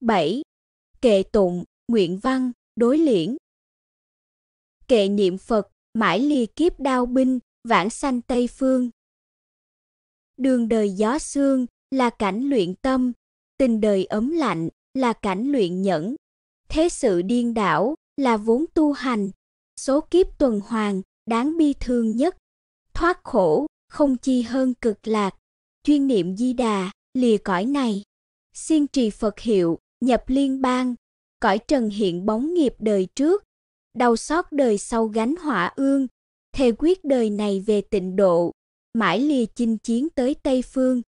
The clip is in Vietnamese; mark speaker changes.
Speaker 1: 7. Kệ tụng, nguyện văn, đối liễn.
Speaker 2: Kệ niệm Phật, mãi lìa kiếp đao binh, vãng sanh Tây phương. Đường đời gió sương là cảnh luyện tâm, tình đời ấm lạnh là cảnh luyện nhẫn. Thế sự điên đảo là vốn tu hành, số kiếp tuần hoàn đáng bi thương nhất. Thoát khổ, không chi hơn cực lạc, chuyên niệm di đà, lìa cõi này. Xin trì Phật hiệu, nhập liên bang, cõi trần hiện bóng nghiệp đời trước, đau xót đời sau gánh hỏa ương, thề quyết đời này về tịnh độ, mãi lìa chinh
Speaker 1: chiến tới Tây Phương.